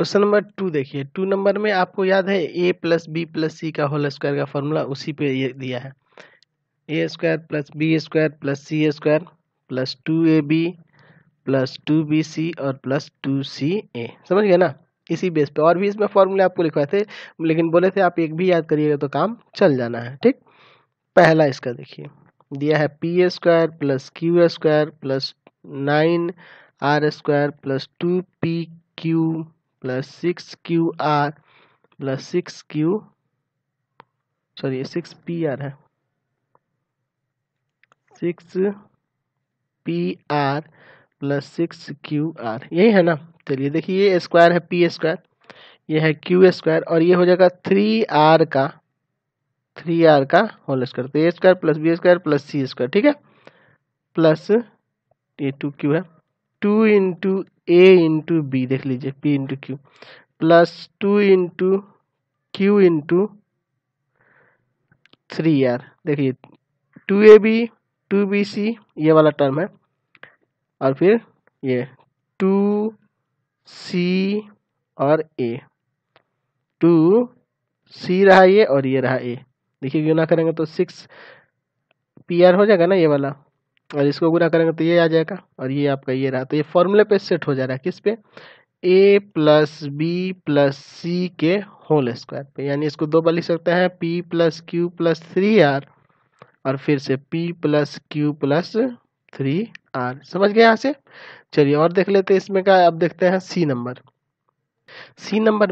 question number two देखिए two number में आपको याद है A plus B plus C का होल स्क्वायर का फॉर्मूला उसी पे ये दिया है A square plus B square plus C square plus two A B plus two B C और प्लस टू सी ए समझ गए ना इसी बेस पे और भी इसमें फॉर्मूले आपको लिखवाए थे लेकिन बोले थे आप एक भी याद करिएगा तो काम चल जाना है ठीक पहला इसका देखिए दिया है P square plus Q square plus nine R square plus two P Q plus six Q R plus six Q sorry six P R है six P R plus six Q R यही है ना चलिए देखिए ये square है P square ये है क्यू स्क्वायर और ये हो जाएगा थ्री आर का थ्री आर का होल स्क्वायर तो A square plus B square plus C square ठीक है प्लस ये टू क्यू है two into A into B देख लीजिए P into Q plus two into Q into three R देखिए two A B two B C ये वाला term है और फिर ये टू सी और ए टू सी रहा ये और ये रहा ए देखिए क्यों ना करेंगे तो सिक्स पी आर हो जाएगा ना ये वाला और इसको गुना करेंगे तो ये आ जाएगा और ये आपका ये रहा तो ये फॉर्मूले पे सेट हो जा रहा है किस पे A plus B plus C के होल स्क्वायर पे यानी इसको दो बार लिख सकते हैं P plus Q plus three R और फिर से P plus Q plus three R समझ गए यहाँ से चलिए और देख लेते हैं इसमें क्या अब देखते हैं सी नंबर सी नंबर